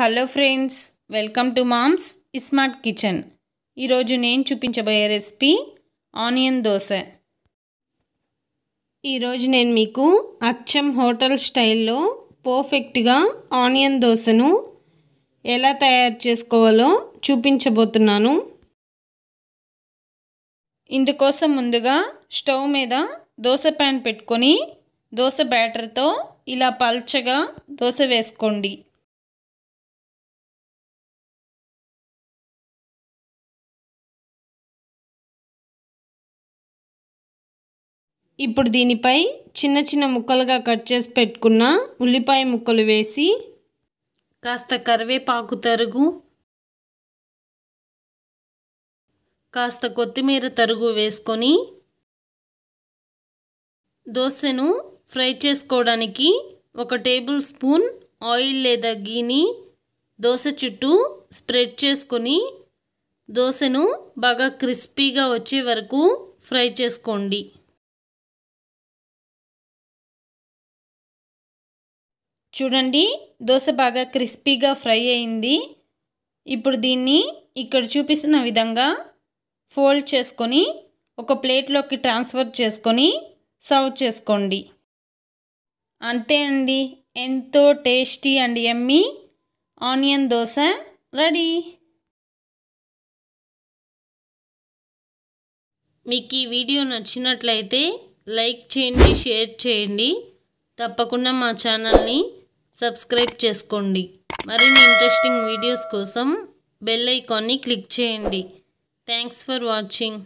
hello friends welcome to moms smart kitchen ఈరోజు నేను చూపించబోయే రెసిపీ ఆనియన్ దోశ ఈరోజు నేను మీకు అచ్చం హోటల్ స్టైల్లో పర్ఫెక్ట్గా ఆనియన్ దోశను ఎలా తయారు చేసుకోవాలో చూపించబోతున్నాను ఇందుకోసం ముందుగా స్టవ్ మీద దోశ ప్యాన్ పెట్టుకొని దోశ బ్యాటర్తో ఇలా పల్చగా దోశ వేసుకోండి ఇప్పుడు దీనిపై చిన్న చిన్న ముక్కలుగా కట్ చేసి పెట్టుకున్న ఉల్లిపాయ ముక్కలు వేసి కాస్త కరివేపాకు తరుగు కాస్త కొత్తిమీర తరుగు వేసుకొని దోశను ఫ్రై చేసుకోవడానికి ఒక టేబుల్ స్పూన్ ఆయిల్ లేదా గీని దోశ చుట్టూ స్ప్రెడ్ చేసుకొని దోశను బాగా క్రిస్పీగా వచ్చే వరకు ఫ్రై చేసుకోండి చూడండి దోశ బాగా క్రిస్పీగా ఫ్రై అయింది ఇప్పుడు దీన్ని ఇక్కడ చూపిస్తున్న విధంగా ఫోల్డ్ చేసుకొని ఒక ప్లేట్లోకి ట్రాన్స్ఫర్ చేసుకొని సర్వ్ చేసుకోండి అంతే అండి ఎంతో tasty and yummy onion dosa ready మీకు ఈ వీడియో నచ్చినట్లయితే లైక్ చేయండి షేర్ చేయండి తప్పకుండా మా ఛానల్ని సబ్స్క్రైబ్ చేసుకోండి మరిన్ని ఇంట్రెస్టింగ్ వీడియోస్ కోసం బెల్ ఐకాన్ని క్లిక్ చేయండి థ్యాంక్స్ ఫర్ వాచింగ్